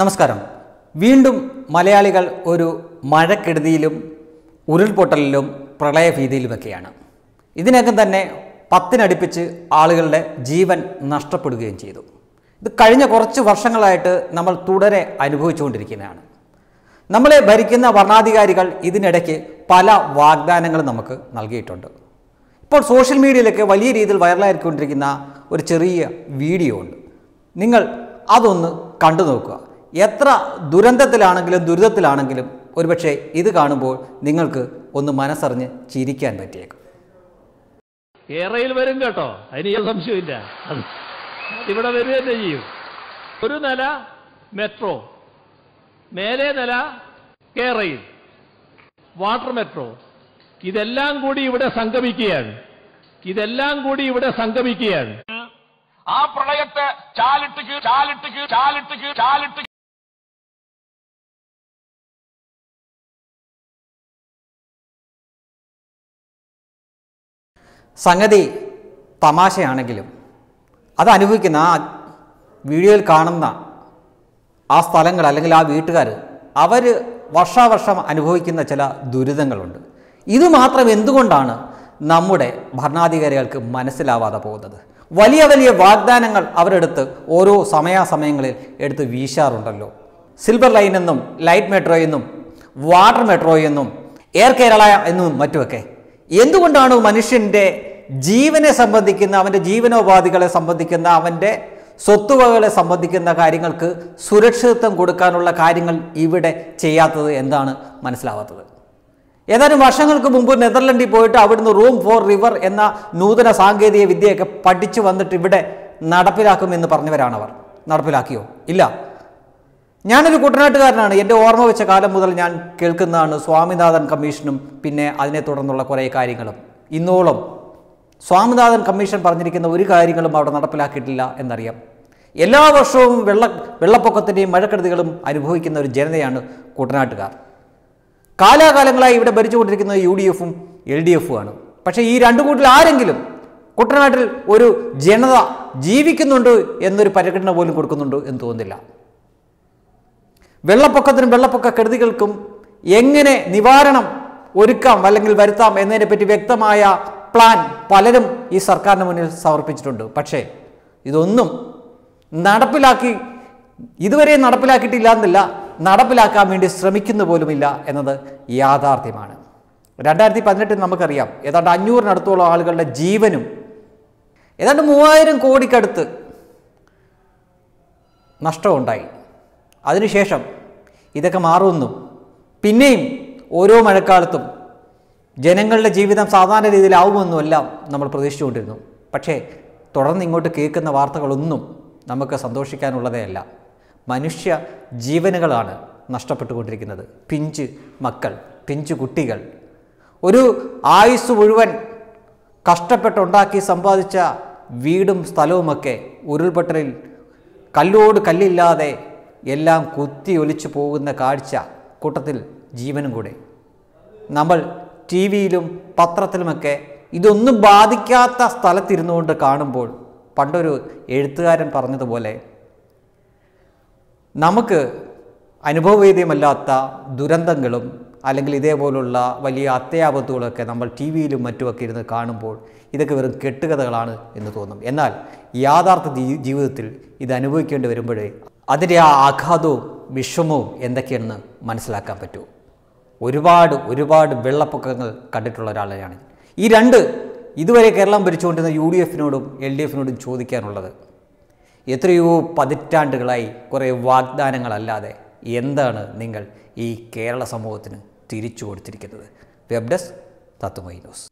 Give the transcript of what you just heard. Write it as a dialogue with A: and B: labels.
A: നമസ്കാരം വീണ്ടും മലയാളികൾ ഒരു മഴക്കെടുതിയിലും ഉരുൾപൊട്ടലിലും പ്രളയഭീതിയിലുമൊക്കെയാണ് ഇതിനകം തന്നെ പത്തിനടുപ്പിച്ച് ആളുകളുടെ ജീവൻ നഷ്ടപ്പെടുകയും ചെയ്തു ഇത് കഴിഞ്ഞ കുറച്ച് വർഷങ്ങളായിട്ട് നമ്മൾ തുടരെ അനുഭവിച്ചുകൊണ്ടിരിക്കുന്നതാണ് നമ്മളെ ഭരിക്കുന്ന ഭരണാധികാരികൾ ഇതിനിടയ്ക്ക് പല വാഗ്ദാനങ്ങളും നമുക്ക് നൽകിയിട്ടുണ്ട് ഇപ്പോൾ സോഷ്യൽ മീഡിയയിലൊക്കെ വലിയ രീതിയിൽ വൈറലായിക്കൊണ്ടിരിക്കുന്ന ഒരു ചെറിയ വീഡിയോ ഉണ്ട് നിങ്ങൾ അതൊന്ന് കണ്ടു നോക്കുക എത്ര ദുരന്തത്തിലാണെങ്കിലും ദുരിതത്തിലാണെങ്കിലും ഒരുപക്ഷെ ഇത് കാണുമ്പോൾ നിങ്ങൾക്ക് ഒന്ന് മനസ്സറിഞ്ഞ് ചിരിക്കാൻ പറ്റിയേക്കും ഏറയിൽ വരും കേട്ടോ അതിന് സംശയമില്ല ഇവിടെ വരിക തന്നെ ചെയ്യും ഒരു നില മെട്രോ മേലെ നില കേരയിൽ വാട്ടർ മെട്രോ ഇതെല്ലാം കൂടി ഇവിടെ സംഗമിക്കുകയാണ് ഇതെല്ലാം കൂടി ഇവിടെ സംഗമിക്കുകയാണ് ആ പ്രളയത്തെ ചാലിട്ട് ചാലിട്ട് ചാലിട്ട് ചാലിട്ട് സംഗതി തമാശയാണെങ്കിലും അത് അനുഭവിക്കുന്ന ആ വീഡിയോയിൽ കാണുന്ന ആ സ്ഥലങ്ങൾ അല്ലെങ്കിൽ ആ വീട്ടുകാർ അവർ വർഷാവർഷം അനുഭവിക്കുന്ന ചില ദുരിതങ്ങളുണ്ട് ഇത് മാത്രം എന്തുകൊണ്ടാണ് നമ്മുടെ ഭരണാധികാരികൾക്ക് മനസ്സിലാവാതെ പോകുന്നത് വലിയ വലിയ വാഗ്ദാനങ്ങൾ അവരെടുത്ത് ഓരോ സമയാസമയങ്ങളിൽ എടുത്ത് വീശാറുണ്ടല്ലോ സിൽവർ ലൈൻ എന്നും ലൈറ്റ് മെട്രോ എന്നും വാട്ടർ മെട്രോ എന്നും എയർ കേരള എന്നും മറ്റുമൊക്കെ എന്തുകൊണ്ടാണ് മനുഷ്യൻ്റെ ജീവനെ സംബന്ധിക്കുന്ന അവൻ്റെ ജീവനോപാധികളെ സംബന്ധിക്കുന്ന അവൻ്റെ സ്വത്തുവകകളെ സംബന്ധിക്കുന്ന കാര്യങ്ങൾക്ക് സുരക്ഷിതത്വം കൊടുക്കാനുള്ള കാര്യങ്ങൾ ഇവിടെ ചെയ്യാത്തത് എന്താണ് മനസ്സിലാവാത്തത് ഏതാനും വർഷങ്ങൾക്ക് മുമ്പ് നെതർലൻഡിൽ പോയിട്ട് അവിടുന്ന് റൂം ഫോർ റിവർ എന്ന നൂതന സാങ്കേതിക വിദ്യയൊക്കെ പഠിച്ചു വന്നിട്ട് ഇവിടെ നടപ്പിലാക്കുമെന്ന് പറഞ്ഞവരാണവർ നടപ്പിലാക്കിയോ ഇല്ല ഞാനൊരു കുട്ടനാട്ടുകാരനാണ് എൻ്റെ ഓർമ്മ വെച്ച കാലം മുതൽ ഞാൻ കേൾക്കുന്നതാണ് സ്വാമിനാഥൻ കമ്മീഷനും പിന്നെ അതിനെ തുടർന്നുള്ള കുറേ കാര്യങ്ങളും ഇന്നോളം സ്വാമിനാഥൻ കമ്മീഷൻ പറഞ്ഞിരിക്കുന്ന ഒരു കാര്യങ്ങളും അവിടെ നടപ്പിലാക്കിയിട്ടില്ല എന്നറിയാം എല്ലാ വർഷവും വെള്ള വെള്ളപ്പൊക്കത്തിൻ്റെയും മഴക്കെടുതികളും അനുഭവിക്കുന്ന ഒരു ജനതയാണ് കുട്ടനാട്ടുകാർ കാലാകാലങ്ങളായി ഇവിടെ ഭരിച്ചുകൊണ്ടിരിക്കുന്നത് യു ഡി എഫും എൽ ഡി എഫുമാണ് പക്ഷേ ഈ രണ്ടു കൂട്ടിൽ ആരെങ്കിലും കുട്ടനാട്ടിൽ ഒരു ജനത ജീവിക്കുന്നുണ്ട് എന്നൊരു പരിഗണന പോലും കൊടുക്കുന്നുണ്ട് എന്ന് തോന്നുന്നില്ല വെള്ളപ്പൊക്കത്തിനും വെള്ളപ്പൊക്ക കെടുതികൾക്കും എങ്ങനെ നിവാരണം ഒരുക്കാം അല്ലെങ്കിൽ വരുത്താം എന്നതിനെപ്പറ്റി വ്യക്തമായ പ്ലാൻ പലരും ഈ സർക്കാരിന് മുന്നിൽ സമർപ്പിച്ചിട്ടുണ്ട് പക്ഷേ ഇതൊന്നും നടപ്പിലാക്കി ഇതുവരെ നടപ്പിലാക്കിയിട്ടില്ല എന്നില്ല നടപ്പിലാക്കാൻ വേണ്ടി ശ്രമിക്കുന്നു പോലുമില്ല എന്നത് യാഥാർത്ഥ്യമാണ് രണ്ടായിരത്തി പതിനെട്ടിൽ നമുക്കറിയാം ഏതാണ്ട് അഞ്ഞൂറിനടുത്തോളം ആളുകളുടെ ജീവനും ഏതാണ്ട് മൂവായിരം കോടിക്കടുത്ത് നഷ്ടമുണ്ടായി അതിനുശേഷം ഇതൊക്കെ മാറുമെന്നും പിന്നെയും ഓരോ മഴക്കാലത്തും ജനങ്ങളുടെ ജീവിതം സാധാരണ രീതിയിലാവുമെന്നും എല്ലാം നമ്മൾ പ്രതീക്ഷിച്ചുകൊണ്ടിരുന്നു പക്ഷേ തുടർന്ന് ഇങ്ങോട്ട് കേൾക്കുന്ന വാർത്തകളൊന്നും നമുക്ക് സന്തോഷിക്കാനുള്ളതേയല്ല മനുഷ്യ ജീവനുകളാണ് നഷ്ടപ്പെട്ടുകൊണ്ടിരിക്കുന്നത് പിഞ്ച് മക്കൾ പിഞ്ച് കുട്ടികൾ ഒരു ആയുസ് മുഴുവൻ കഷ്ടപ്പെട്ടുണ്ടാക്കി സമ്പാദിച്ച വീടും സ്ഥലവുമൊക്കെ ഉരുൾപൊട്ടലിൽ കല്ലോട് കല്ലില്ലാതെ എല്ലാം കുത്തി ഒലിച്ചു പോകുന്ന കാഴ്ച കൂട്ടത്തിൽ ജീവനും കൂടെ നമ്മൾ ടി വിയിലും പത്രത്തിലുമൊക്കെ ഇതൊന്നും ബാധിക്കാത്ത സ്ഥലത്തിരുന്നു കൊണ്ട് കാണുമ്പോൾ പണ്ടൊരു എഴുത്തുകാരൻ പറഞ്ഞതുപോലെ നമുക്ക് അനുഭവവേദ്യമല്ലാത്ത ദുരന്തങ്ങളും അല്ലെങ്കിൽ ഇതേപോലുള്ള വലിയ അത്യാപത്തുകളൊക്കെ നമ്മൾ ടി വിയിലും മറ്റുമൊക്കെ ഇരുന്ന് കാണുമ്പോൾ ഇതൊക്കെ വെറും കെട്ടുകഥകളാണ് എന്ന് തോന്നും എന്നാൽ യാഥാർത്ഥ ജീവിതത്തിൽ ഇത് അനുഭവിക്കേണ്ടി വരുമ്പോഴേ അതിൻ്റെ ആ ആഘാതവും വിഷമവും എന്തൊക്കെയാണെന്ന് മനസ്സിലാക്കാൻ പറ്റുമോ ഒരുപാട് ഒരുപാട് വെള്ളപ്പൊക്കങ്ങൾ കണ്ടിട്ടുള്ള ഒരാളെയാണ് ഈ രണ്ട് ഇതുവരെ കേരളം ഭരിച്ചുകൊണ്ടിരുന്ന യു ഡി എഫിനോടും എൽ ഡി എഫിനോടും ചോദിക്കാനുള്ളത് എത്രയോ പതിറ്റാണ്ടുകളായി കുറേ വാഗ്ദാനങ്ങളല്ലാതെ എന്താണ് നിങ്ങൾ ഈ കേരള സമൂഹത്തിന് തിരിച്ചു കൊടുത്തിരിക്കുന്നത് വെബ് ഡെസ്ക് ന്യൂസ്